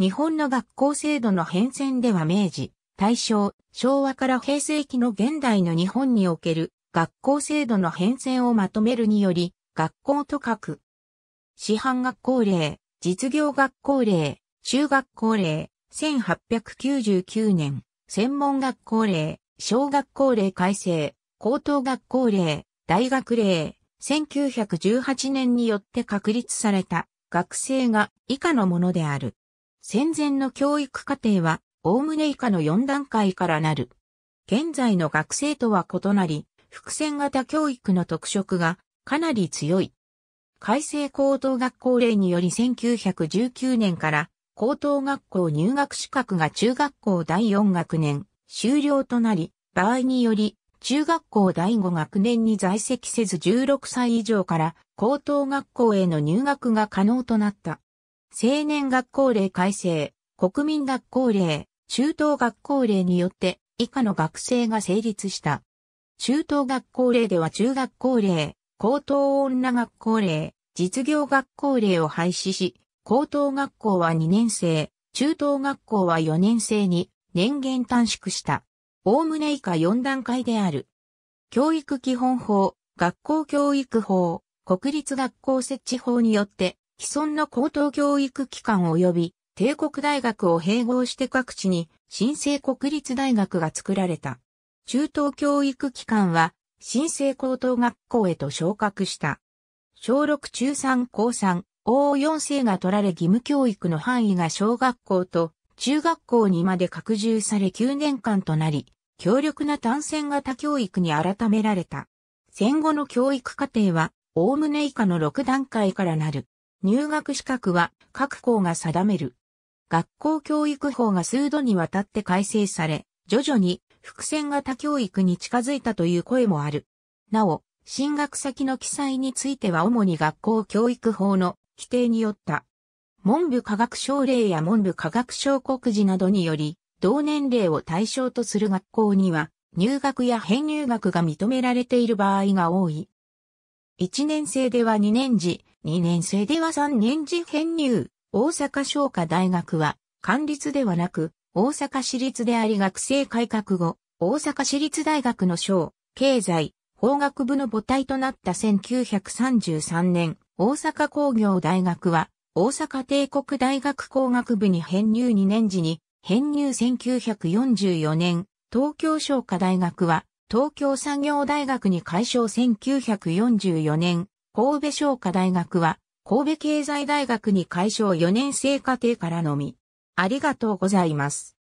日本の学校制度の変遷では明治、大正、昭和から平成期の現代の日本における学校制度の変遷をまとめるにより、学校と書く。師範学校令、実業学校令、中学校令、1899年、専門学校令、小学校令改正、高等学校令、大学令、1918年によって確立された学生が以下のものである。戦前の教育課程は、おおむね以下の4段階からなる。現在の学生とは異なり、伏線型教育の特色がかなり強い。改正高等学校令により1919年から高等学校入学資格が中学校第4学年終了となり、場合により中学校第5学年に在籍せず16歳以上から高等学校への入学が可能となった。青年学校令改正、国民学校令、中等学校令によって以下の学生が成立した。中等学校令では中学校令、高等女学校令、実業学校令を廃止し、高等学校は2年生、中等学校は4年生に年限短縮した。おおむね以下4段階である。教育基本法、学校教育法、国立学校設置法によって既存の高等教育機関及び帝国大学を併合して各地に新生国立大学が作られた。中等教育機関は新生高等学校へと昇格した。小6中3高3、大4世が取られ義務教育の範囲が小学校と中学校にまで拡充され9年間となり、強力な単線型教育に改められた。戦後の教育課程は、おおむね以下の6段階からなる。入学資格は各校が定める。学校教育法が数度にわたって改正され、徐々に伏線型教育に近づいたという声もある。なお、進学先の記載については主に学校教育法の規定によった。文部科学省令や文部科学省告示などにより、同年齢を対象とする学校には、入学や編入学が認められている場合が多い。1年生では2年次、2年生では3年次編入。大阪商科大学は、官立ではなく、大阪市立であり学生改革後、大阪市立大学の省、経済、法学部の母体となった1933年、大阪工業大学は、大阪帝国大学工学部に編入2年時に、編入1944年、東京商科大学は、東京産業大学に改称1944年、神戸商科大学は、神戸経済大学に会称4年生課程からのみ。ありがとうございます。